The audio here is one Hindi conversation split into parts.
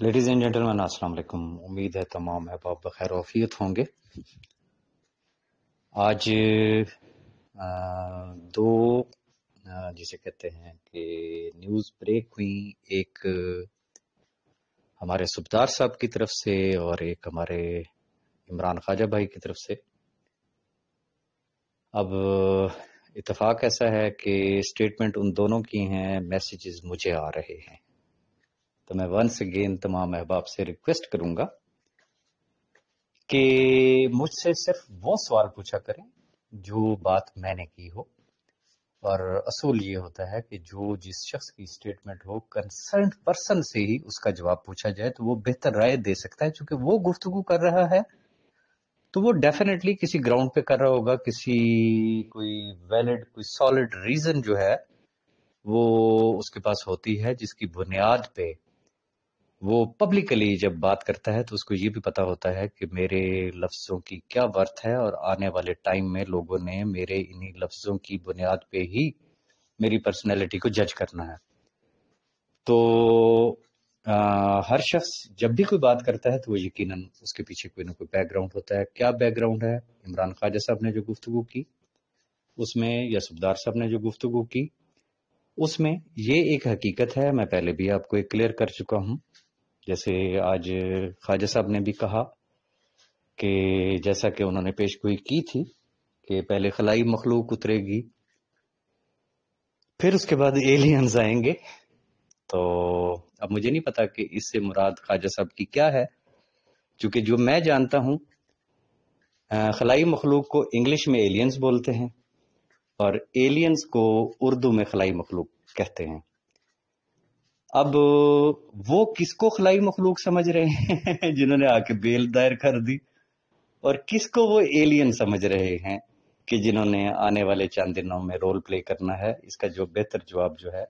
लेडीज़ एंड जेंटलमैन अस्सलाम वालेकुम उम्मीद है तमाम अहबाब बखैर वफियत होंगे आज दो जिसे कहते हैं कि न्यूज़ ब्रेक हुई एक हमारे सुबदार साहब की तरफ से और एक हमारे इमरान ख्वाजा भाई की तरफ से अब इतफाक़ ऐसा है कि स्टेटमेंट उन दोनों की हैं मैसेजेस मुझे आ रहे हैं तो मैं वंस अगेन तमाम अहबाब से रिक्वेस्ट करूंगा कि मुझसे सिर्फ वो सवाल पूछा करें जो बात मैंने की हो और असूल ये होता है कि जो जिस शख्स की स्टेटमेंट हो कंसर्न पर्सन से ही उसका जवाब पूछा जाए तो वो बेहतर राय दे सकता है क्योंकि वो गुफ्तु कर रहा है तो वो डेफिनेटली किसी ग्राउंड पे कर रहा होगा किसी कोई वैलिड कोई सॉलिड रीजन जो है वो उसके पास होती है जिसकी बुनियाद पे वो पब्लिकली जब बात करता है तो उसको ये भी पता होता है कि मेरे लफ्ज़ों की क्या वर्थ है और आने वाले टाइम में लोगों ने मेरे इन्हीं लफ्ज़ों की बुनियाद पे ही मेरी पर्सनैलिटी को जज करना है तो आ, हर शख्स जब भी कोई बात करता है तो वो यकीनन उसके पीछे कोई ना कोई बैकग्राउंड होता है क्या बैकग्राउंड है इमरान ख्वाजा साहब ने जो गुफ्तु की उसमें या सुबदार साहब ने जो गुफ्तु की उसमें ये एक हकीकत है मैं पहले भी आपको एक क्लियर कर चुका हूँ जैसे आज ख्वाजा साहब ने भी कहा कि जैसा कि उन्होंने पेशगोई की थी कि पहले खलाई मखलूक उतरेगी फिर उसके बाद एलियंस आएंगे तो अब मुझे नहीं पता कि इससे मुराद ख्वाजा साहब की क्या है क्योंकि जो मैं जानता हूं खलाई मखलूक को इंग्लिश में एलियंस बोलते हैं और एलियंस को उर्दू में खलाई मखलूक कहते हैं अब वो किसको खलाई मखलूक समझ रहे हैं जिन्होंने आके बेल दायर कर दी और किसको वो एलियन समझ रहे हैं कि जिन्होंने आने वाले चंद दिनों में रोल प्ले करना है इसका जो बेहतर जवाब जो है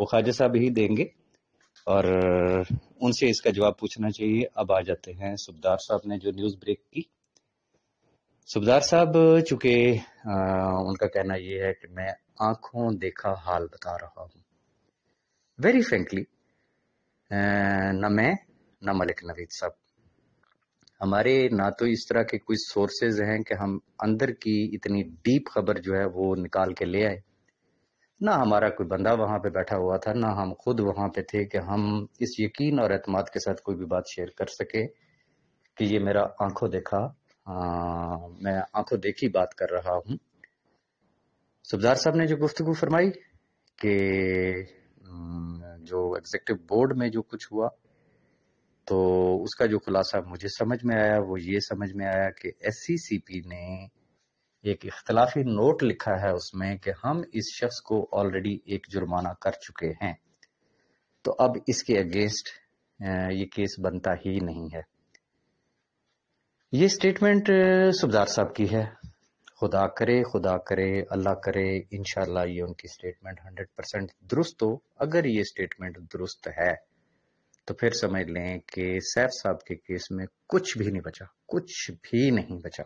वो ख्वाजा साहब ही देंगे और उनसे इसका जवाब पूछना चाहिए अब आ जाते हैं सुबदार साहब ने जो न्यूज़ ब्रेक की सुबदार साहब चूंकि उनका कहना यह है कि मैं आंखों देखा हाल बता रहा हूँ वेरी फ्रेंकली न मैं न मलिक नवीद साहब हमारे ना तो इस तरह के कुछ सोर्सेज हैं कि हम अंदर की इतनी डीप खबर जो है वो निकाल के ले आए ना हमारा कोई बंदा वहाँ पे बैठा हुआ था ना हम खुद वहाँ पे थे कि हम इस यकीन और अतमाद के साथ कोई भी बात शेयर कर सके कि ये मेरा आंखों देखा आ, मैं आंखों देखी बात कर रहा हूँ सुबदार साहब ने जो गुफ्तु फरमाई कि जो एग्जेक्टिव बोर्ड में जो कुछ हुआ तो उसका जो खुलासा मुझे समझ में आया वो ये समझ में आया कि एस ने एक इख्तलाफी नोट लिखा है उसमें कि हम इस शख्स को ऑलरेडी एक जुर्माना कर चुके हैं तो अब इसके अगेंस्ट ये केस बनता ही नहीं है ये स्टेटमेंट सुबदार साहब की है खुदा करे खुदा करे अल्लाह करे इनशाला ये उनकी स्टेटमेंट हंड्रेड परसेंट दुरुस्त हो अगर ये स्टेटमेंट दुरुस्त है तो फिर समझ लें कि सैफ साहब के केस में कुछ भी नहीं बचा कुछ भी नहीं बचा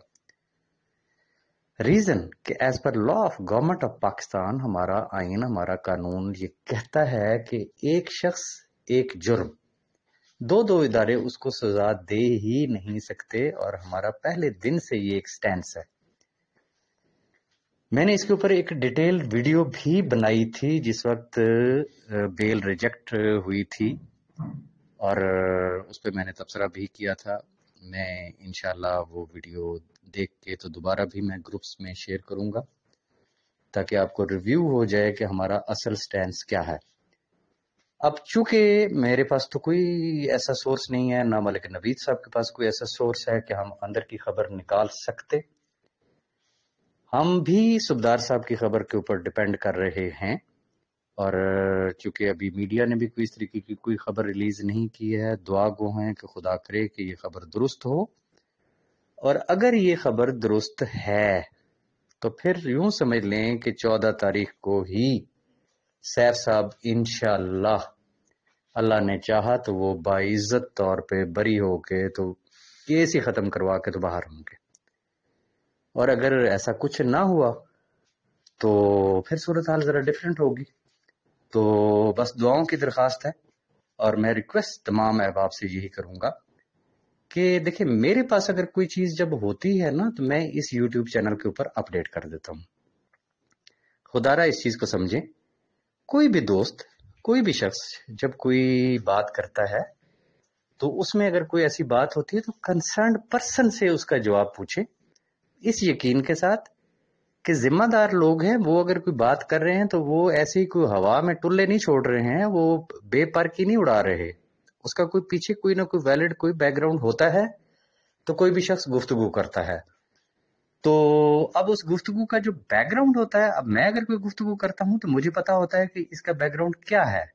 रीजन कि as per law of government of Pakistan हमारा आइन हमारा कानून ये कहता है कि एक शख्स एक जुर्म दो दो इदारे उसको सजा दे ही नहीं सकते और हमारा पहले दिन से ये एक स्टैंड है मैंने इसके ऊपर एक डिटेल वीडियो भी बनाई थी जिस वक्त बेल रिजेक्ट हुई थी और उस पर मैंने तबसरा भी किया था मैं इनशाला वो वीडियो देख के तो दोबारा भी मैं ग्रुप्स में शेयर करूँगा ताकि आपको रिव्यू हो जाए कि हमारा असल स्टैंड क्या है अब चूंकि मेरे पास तो कोई ऐसा सोर्स नहीं है ना मलिक नवीद साहब के पास कोई ऐसा सोर्स है कि हम अंदर की खबर निकाल सकते हम भी सुबदार साहब की खबर के ऊपर डिपेंड कर रहे हैं और चूंकि अभी मीडिया ने भी कोई इस तरीके की कोई खबर रिलीज नहीं की है दुआ गो हैं कि खुदा करे कि ये खबर दुरुस्त हो और अगर ये खबर दुरुस्त है तो फिर यूं समझ लें कि चौदह तारीख को ही सैफ साहब इनशाला अल्लाह ने चाहा तो वो बाइज्जत तौर पे बरी होके तो केस ही ख़त्म करवा के तो बाहर होंगे और अगर ऐसा कुछ ना हुआ तो फिर सूरत हाल ज़रा डिफरेंट होगी तो बस दुआओं की दरख्वास्त है और मैं रिक्वेस्ट तमाम अहबाब से यही करूँगा कि देखिए मेरे पास अगर कोई चीज़ जब होती है ना तो मैं इस यूट्यूब चैनल के ऊपर अपडेट कर देता हूँ खुदारा इस चीज़ को समझे कोई भी दोस्त कोई भी शख्स जब कोई बात करता है तो उसमें अगर कोई ऐसी बात होती है तो कंसर्न पर्सन से उसका जवाब पूछे इस यकीन के साथ कि जिम्मेदार लोग हैं वो अगर कोई बात कर रहे हैं तो वो ऐसी कोई हवा में टुल्ले नहीं छोड़ रहे हैं वो की नहीं उड़ा रहे उसका कोई पीछे कोई ना कोई वैलिड कोई बैकग्राउंड होता है तो कोई भी शख्स गुफ्तगु करता है तो अब उस गुफ्तगु का जो बैकग्राउंड होता है अब मैं अगर कोई गुफ्तगु करता हूं तो मुझे पता होता है कि इसका बैकग्राउंड क्या है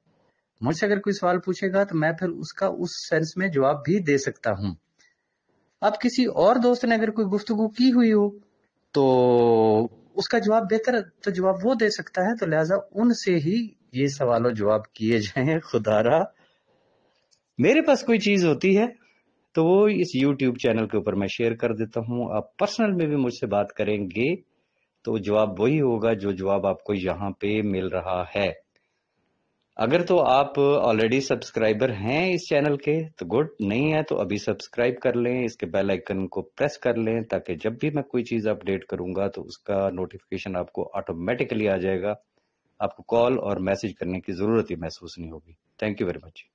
मुझसे अगर कोई सवाल पूछेगा तो मैं फिर उसका उस सेंस में जवाब भी दे सकता हूँ अब किसी और दोस्त ने अगर कोई गुफ्तु की हुई हो तो उसका जवाब बेहतर तो जवाब वो दे सकता है तो लिहाजा उनसे ही ये सवालों जवाब किए जाए खुदारा मेरे पास कोई चीज होती है तो वो इस यूट्यूब चैनल के ऊपर मैं शेयर कर देता हूँ आप पर्सनल में भी मुझसे बात करेंगे तो जवाब वही होगा जो जवाब आपको यहाँ पे मिल रहा है अगर तो आप ऑलरेडी सब्सक्राइबर हैं इस चैनल के तो गुड नहीं है तो अभी सब्सक्राइब कर लें इसके बेल आइकन को प्रेस कर लें ताकि जब भी मैं कोई चीज़ अपडेट करूंगा तो उसका नोटिफिकेशन आपको ऑटोमेटिकली आ जाएगा आपको कॉल और मैसेज करने की ज़रूरत ही महसूस नहीं होगी थैंक यू वेरी मच